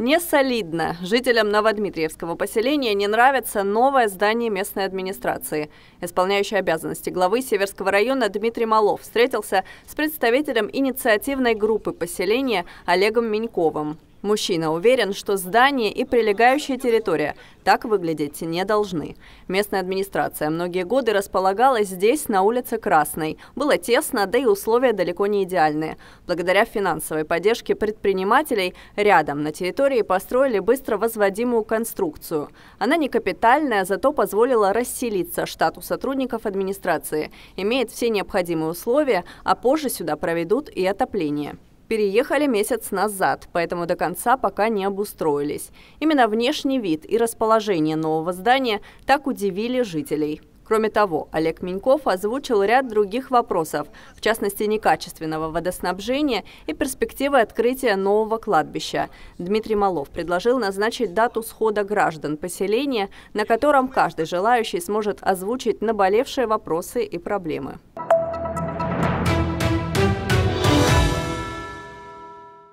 Не солидно. Жителям Новодмитриевского поселения не нравится новое здание местной администрации. Исполняющий обязанности главы Северского района Дмитрий Малов встретился с представителем инициативной группы поселения Олегом Миньковым. Мужчина уверен, что здание и прилегающая территория так выглядеть не должны. Местная администрация многие годы располагалась здесь, на улице Красной. Было тесно, да и условия далеко не идеальные. Благодаря финансовой поддержке предпринимателей рядом на территории построили быстро возводимую конструкцию. Она не капитальная, зато позволила расселиться штату сотрудников администрации. Имеет все необходимые условия, а позже сюда проведут и отопление. Переехали месяц назад, поэтому до конца пока не обустроились. Именно внешний вид и расположение нового здания так удивили жителей. Кроме того, Олег Меньков озвучил ряд других вопросов, в частности, некачественного водоснабжения и перспективы открытия нового кладбища. Дмитрий Малов предложил назначить дату схода граждан поселения, на котором каждый желающий сможет озвучить наболевшие вопросы и проблемы.